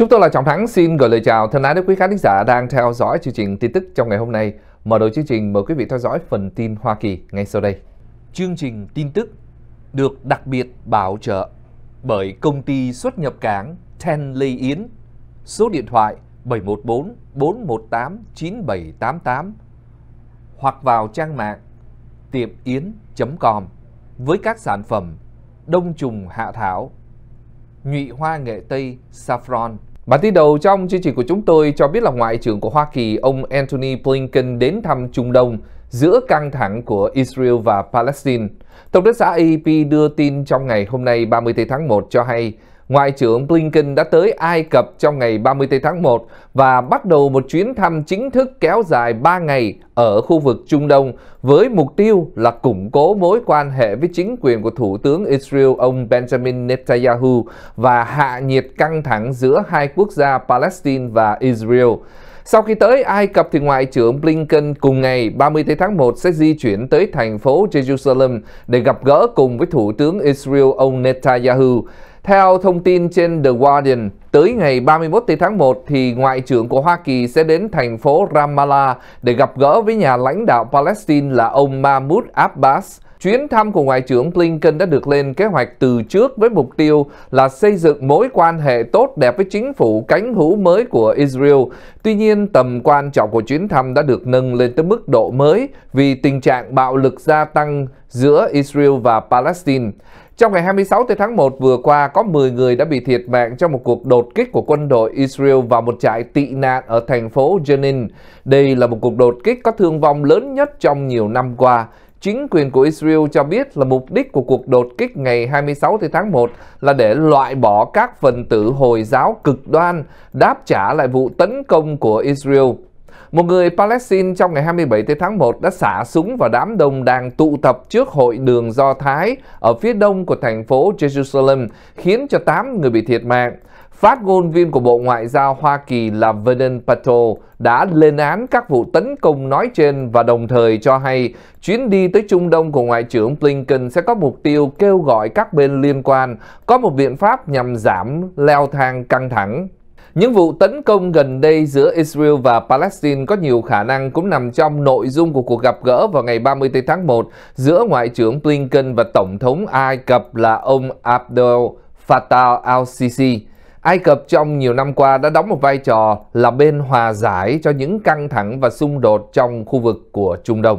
Chúng tôi là Trọng Thắng xin gửi lời chào thân ái đến quý khán giả đang theo dõi chương trình tin tức trong ngày hôm nay. Mở đầu chương trình mời quý vị theo dõi phần tin Hoa Kỳ ngay sau đây. Chương trình tin tức được đặc biệt bảo trợ bởi công ty xuất nhập cảng Ten Lê Yến, số điện thoại 714 418 9788 hoặc vào trang mạng tiệmyến.com với các sản phẩm đông trùng hạ thảo, nhụy hoa nghệ tây saffron, Bản tin đầu trong chương trình của chúng tôi cho biết là Ngoại trưởng của Hoa Kỳ ông Antony Blinken đến thăm Trung Đông giữa căng thẳng của Israel và Palestine. Tổng đốc xã AEP đưa tin trong ngày hôm nay 30 tháng 1 cho hay Ngoại trưởng Blinken đã tới Ai Cập trong ngày 30 tháng 1 và bắt đầu một chuyến thăm chính thức kéo dài 3 ngày ở khu vực Trung Đông với mục tiêu là củng cố mối quan hệ với chính quyền của Thủ tướng Israel ông Benjamin Netanyahu và hạ nhiệt căng thẳng giữa hai quốc gia Palestine và Israel. Sau khi tới Ai Cập thì Ngoại trưởng Blinken cùng ngày 30 tháng 1 sẽ di chuyển tới thành phố Jerusalem để gặp gỡ cùng với Thủ tướng Israel ông Netanyahu. Theo thông tin trên The Guardian, tới ngày 31 tháng 1 thì Ngoại trưởng của Hoa Kỳ sẽ đến thành phố Ramallah để gặp gỡ với nhà lãnh đạo Palestine là ông Mahmoud Abbas. Chuyến thăm của Ngoại trưởng Blinken đã được lên kế hoạch từ trước với mục tiêu là xây dựng mối quan hệ tốt đẹp với chính phủ cánh hữu mới của Israel. Tuy nhiên, tầm quan trọng của chuyến thăm đã được nâng lên tới mức độ mới vì tình trạng bạo lực gia tăng giữa Israel và Palestine. Trong ngày 26 tháng 1 vừa qua, có 10 người đã bị thiệt mạng trong một cuộc đột kích của quân đội Israel vào một trại tị nạn ở thành phố Jenin. Đây là một cuộc đột kích có thương vong lớn nhất trong nhiều năm qua. Chính quyền của Israel cho biết là mục đích của cuộc đột kích ngày 26 tháng 1 là để loại bỏ các phần tử Hồi giáo cực đoan đáp trả lại vụ tấn công của Israel. Một người Palestine trong ngày 27 tháng 1 đã xả súng vào đám đông đang tụ tập trước hội đường Do Thái ở phía đông của thành phố Jerusalem, khiến cho 8 người bị thiệt mạng. Phát ngôn viên của Bộ Ngoại giao Hoa Kỳ là Vernon Patel đã lên án các vụ tấn công nói trên và đồng thời cho hay chuyến đi tới Trung Đông của Ngoại trưởng Blinken sẽ có mục tiêu kêu gọi các bên liên quan có một biện pháp nhằm giảm leo thang căng thẳng. Những vụ tấn công gần đây giữa Israel và Palestine có nhiều khả năng cũng nằm trong nội dung của cuộc gặp gỡ vào ngày 30 tháng 1 giữa Ngoại trưởng Blinken và Tổng thống Ai Cập là ông Abdel Fattah al-Sisi. Ai Cập trong nhiều năm qua đã đóng một vai trò là bên hòa giải cho những căng thẳng và xung đột trong khu vực của Trung Đông.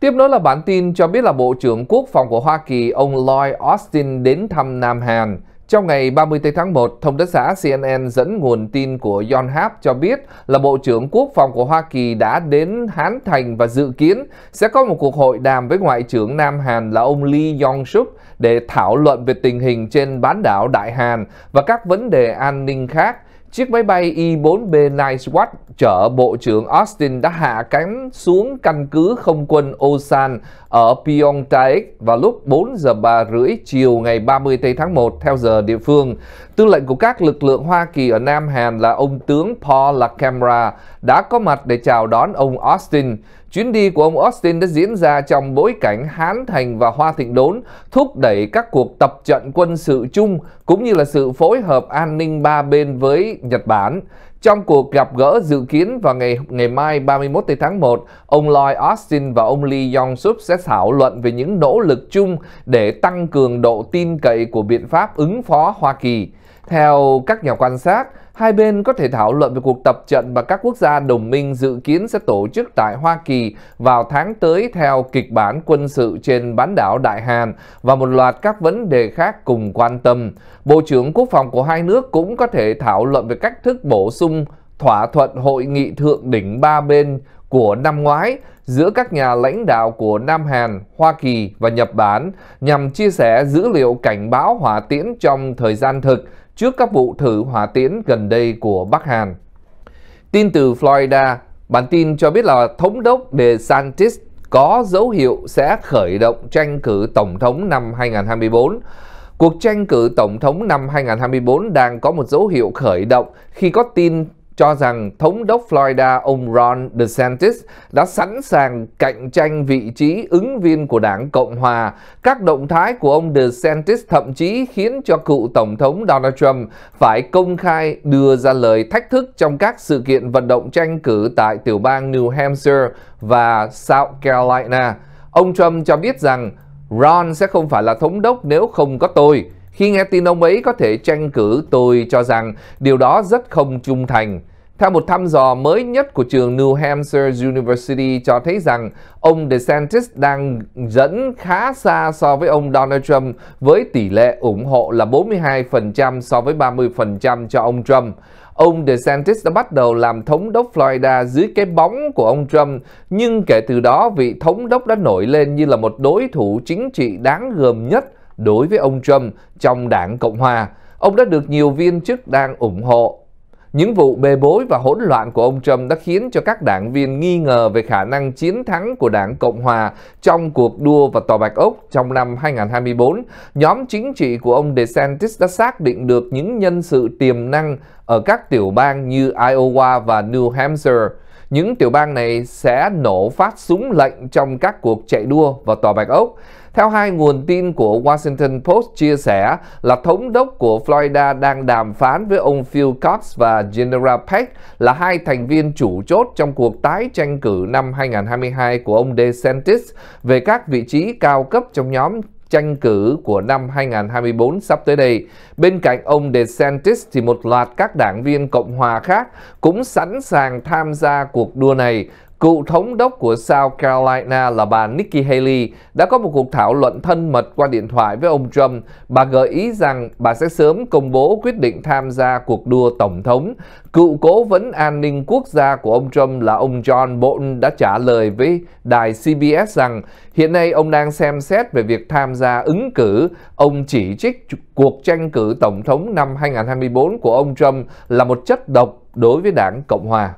Tiếp nối là bản tin cho biết là Bộ trưởng Quốc phòng của Hoa Kỳ ông Lloyd Austin đến thăm Nam Hàn. Trong ngày 30 tháng 1, Thông tấn xã CNN dẫn nguồn tin của John Hap cho biết là Bộ trưởng Quốc phòng của Hoa Kỳ đã đến Hán Thành và dự kiến sẽ có một cuộc hội đàm với Ngoại trưởng Nam Hàn là ông Lee Yong-suk để thảo luận về tình hình trên bán đảo Đại Hàn và các vấn đề an ninh khác Chiếc máy bay y e 4 b Nightwatch chở Bộ trưởng Austin đã hạ cánh xuống căn cứ không quân Osan ở Pyeongtaek vào lúc 4 giờ 3 rưỡi chiều ngày 30 tây tháng 1 theo giờ địa phương. Tư lệnh của các lực lượng Hoa Kỳ ở Nam Hàn là ông tướng Paul Lacamera đã có mặt để chào đón ông Austin. Chuyến đi của ông Austin đã diễn ra trong bối cảnh Hán Thành và Hoa Thịnh Đốn thúc đẩy các cuộc tập trận quân sự chung cũng như là sự phối hợp an ninh ba bên với Nhật Bản. Trong cuộc gặp gỡ dự kiến vào ngày ngày mai 31 tháng 1, ông Lloyd Austin và ông Lee Yong-sub sẽ thảo luận về những nỗ lực chung để tăng cường độ tin cậy của biện pháp ứng phó Hoa Kỳ. Theo các nhà quan sát, hai bên có thể thảo luận về cuộc tập trận mà các quốc gia đồng minh dự kiến sẽ tổ chức tại Hoa Kỳ vào tháng tới theo kịch bản quân sự trên bán đảo Đại Hàn và một loạt các vấn đề khác cùng quan tâm. Bộ trưởng Quốc phòng của hai nước cũng có thể thảo luận về cách thức bổ sung thỏa thuận hội nghị thượng đỉnh ba bên của năm ngoái giữa các nhà lãnh đạo của Nam Hàn, Hoa Kỳ và Nhật Bản nhằm chia sẻ dữ liệu cảnh báo hỏa tiễn trong thời gian thực trước các vụ thử hỏa tiễn gần đây của Bắc Hàn. Tin từ Florida, bản tin cho biết là Thống đốc DeSantis có dấu hiệu sẽ khởi động tranh cử Tổng thống năm 2024. Cuộc tranh cử Tổng thống năm 2024 đang có một dấu hiệu khởi động khi có tin cho rằng thống đốc Florida ông Ron DeSantis đã sẵn sàng cạnh tranh vị trí ứng viên của đảng Cộng Hòa. Các động thái của ông DeSantis thậm chí khiến cho cựu Tổng thống Donald Trump phải công khai đưa ra lời thách thức trong các sự kiện vận động tranh cử tại tiểu bang New Hampshire và South Carolina. Ông Trump cho biết rằng Ron sẽ không phải là thống đốc nếu không có tôi. Khi nghe tin ông ấy có thể tranh cử, tôi cho rằng điều đó rất không trung thành. Theo một thăm dò mới nhất của trường New Hampshire University cho thấy rằng ông DeSantis đang dẫn khá xa so với ông Donald Trump với tỷ lệ ủng hộ là 42% so với 30% cho ông Trump. Ông DeSantis đã bắt đầu làm thống đốc Florida dưới cái bóng của ông Trump, nhưng kể từ đó vị thống đốc đã nổi lên như là một đối thủ chính trị đáng gờm nhất đối với ông Trump trong đảng Cộng Hòa. Ông đã được nhiều viên chức đang ủng hộ những vụ bê bối và hỗn loạn của ông Trump đã khiến cho các đảng viên nghi ngờ về khả năng chiến thắng của Đảng Cộng Hòa trong cuộc đua vào Tòa Bạch Ốc trong năm 2024. Nhóm chính trị của ông DeSantis đã xác định được những nhân sự tiềm năng ở các tiểu bang như Iowa và New Hampshire. Những tiểu bang này sẽ nổ phát súng lệnh trong các cuộc chạy đua vào Tòa Bạch Ốc. Theo hai nguồn tin của Washington Post chia sẻ là thống đốc của Florida đang đàm phán với ông Phil Cox và General Peck là hai thành viên chủ chốt trong cuộc tái tranh cử năm 2022 của ông DeSantis về các vị trí cao cấp trong nhóm tranh cử của năm 2024 sắp tới đây. Bên cạnh ông DeSantis thì một loạt các đảng viên Cộng hòa khác cũng sẵn sàng tham gia cuộc đua này. Cựu thống đốc của South Carolina là bà Nikki Haley đã có một cuộc thảo luận thân mật qua điện thoại với ông Trump. Bà gợi ý rằng bà sẽ sớm công bố quyết định tham gia cuộc đua tổng thống. Cựu cố vấn an ninh quốc gia của ông Trump là ông John Bolton đã trả lời với đài CBS rằng hiện nay ông đang xem xét về việc tham gia ứng cử. Ông chỉ trích cuộc tranh cử tổng thống năm 2024 của ông Trump là một chất độc đối với đảng Cộng hòa.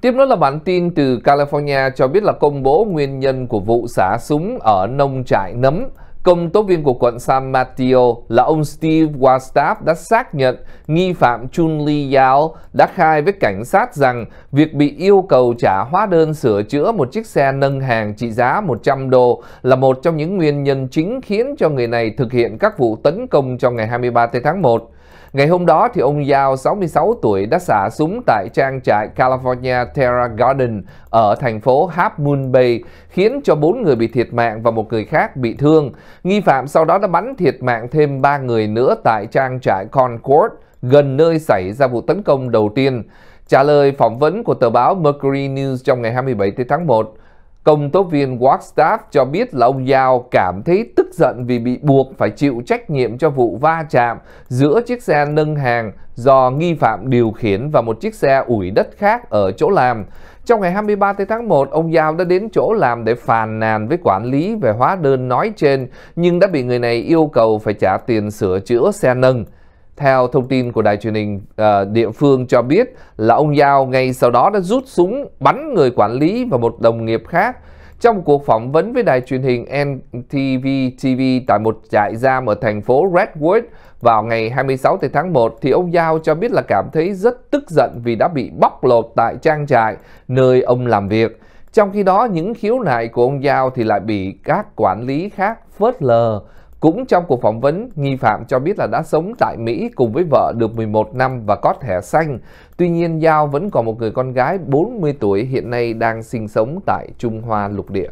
Tiếp nữa là bản tin từ California cho biết là công bố nguyên nhân của vụ xả súng ở nông trại nấm. Công tố viên của quận San Mateo là ông Steve Wastaff đã xác nhận nghi phạm Chun Li Yao đã khai với cảnh sát rằng việc bị yêu cầu trả hóa đơn sửa chữa một chiếc xe nâng hàng trị giá 100 đô là một trong những nguyên nhân chính khiến cho người này thực hiện các vụ tấn công trong ngày 23 tháng 1. Ngày hôm đó thì ông Yao 66 tuổi đã xả súng tại trang trại California Terra Garden ở thành phố Half Moon Bay khiến cho bốn người bị thiệt mạng và một người khác bị thương. Nghi phạm sau đó đã bắn thiệt mạng thêm ba người nữa tại trang trại Concord gần nơi xảy ra vụ tấn công đầu tiên. Trả lời phỏng vấn của tờ báo Mercury News trong ngày 27 tháng 1, Công tố viên Wagstaff cho biết là ông Yao cảm thấy tức giận vì bị buộc phải chịu trách nhiệm cho vụ va chạm giữa chiếc xe nâng hàng do nghi phạm điều khiển và một chiếc xe ủi đất khác ở chỗ làm. Trong ngày 23 tháng 1, ông Giao đã đến chỗ làm để phàn nàn với quản lý về hóa đơn nói trên nhưng đã bị người này yêu cầu phải trả tiền sửa chữa xe nâng. Theo thông tin của đài truyền hình uh, địa phương cho biết là ông Giao ngay sau đó đã rút súng bắn người quản lý và một đồng nghiệp khác. Trong cuộc phỏng vấn với đài truyền hình NTV TV tại một trại giam ở thành phố Redwood vào ngày 26 tháng 1 thì ông Giao cho biết là cảm thấy rất tức giận vì đã bị bóc lột tại trang trại nơi ông làm việc. Trong khi đó những khiếu nại của ông Giao thì lại bị các quản lý khác phớt lờ cũng trong cuộc phỏng vấn, nghi phạm cho biết là đã sống tại Mỹ cùng với vợ được 11 năm và có thẻ xanh. Tuy nhiên, Giao vẫn còn một người con gái 40 tuổi hiện nay đang sinh sống tại Trung Hoa lục địa.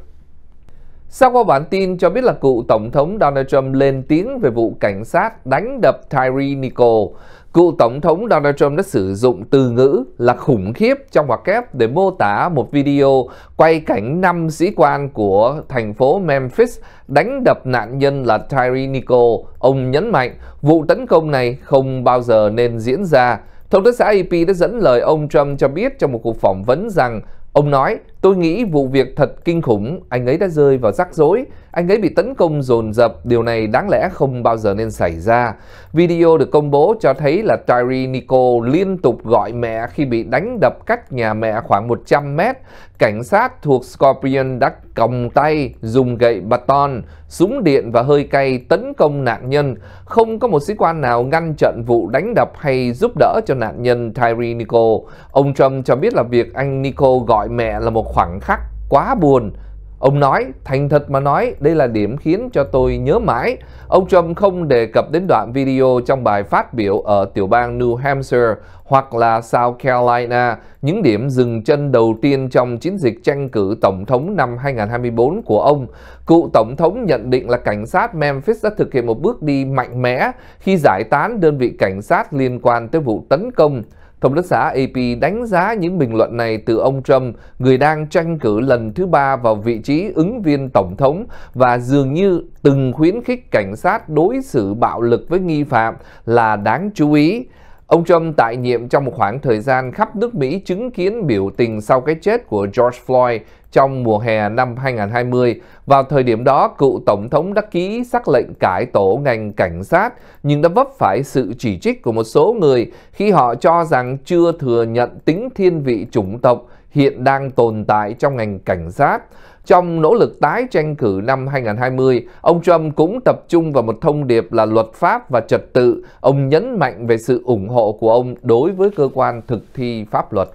Sau qua bản tin cho biết là cựu Tổng thống Donald Trump lên tiếng về vụ cảnh sát đánh đập Tyree Nichol. Cựu Tổng thống Donald Trump đã sử dụng từ ngữ là khủng khiếp trong hoạt kép để mô tả một video quay cảnh năm sĩ quan của thành phố Memphis đánh đập nạn nhân là Tyree Nichol. Ông nhấn mạnh vụ tấn công này không bao giờ nên diễn ra. Thông tấn xã AP đã dẫn lời ông Trump cho biết trong một cuộc phỏng vấn rằng Ông nói, tôi nghĩ vụ việc thật kinh khủng, anh ấy đã rơi vào rắc rối, anh ấy bị tấn công dồn dập, điều này đáng lẽ không bao giờ nên xảy ra. Video được công bố cho thấy là Tyree Nico liên tục gọi mẹ khi bị đánh đập cách nhà mẹ khoảng 100 mét. Cảnh sát thuộc Scorpion đã còng tay, dùng gậy baton, súng điện và hơi cay tấn công nạn nhân. Không có một sĩ quan nào ngăn chặn vụ đánh đập hay giúp đỡ cho nạn nhân Tyree Nico. Ông Trump cho biết là việc anh Nico gọi gọi mẹ là một khoảng khắc quá buồn. Ông nói, thành thật mà nói, đây là điểm khiến cho tôi nhớ mãi. Ông Trump không đề cập đến đoạn video trong bài phát biểu ở tiểu bang New Hampshire hoặc là South Carolina, những điểm dừng chân đầu tiên trong chiến dịch tranh cử Tổng thống năm 2024 của ông. Cựu Tổng thống nhận định là cảnh sát Memphis đã thực hiện một bước đi mạnh mẽ khi giải tán đơn vị cảnh sát liên quan tới vụ tấn công Thông tấn xã AP đánh giá những bình luận này từ ông Trump, người đang tranh cử lần thứ ba vào vị trí ứng viên tổng thống và dường như từng khuyến khích cảnh sát đối xử bạo lực với nghi phạm là đáng chú ý. Ông Trump tại nhiệm trong một khoảng thời gian khắp nước Mỹ chứng kiến biểu tình sau cái chết của George Floyd trong mùa hè năm 2020. Vào thời điểm đó, cựu Tổng thống đã ký sắc lệnh cải tổ ngành cảnh sát, nhưng đã vấp phải sự chỉ trích của một số người khi họ cho rằng chưa thừa nhận tính thiên vị chủng tộc hiện đang tồn tại trong ngành cảnh sát. Trong nỗ lực tái tranh cử năm 2020, ông Trump cũng tập trung vào một thông điệp là luật pháp và trật tự. Ông nhấn mạnh về sự ủng hộ của ông đối với cơ quan thực thi pháp luật.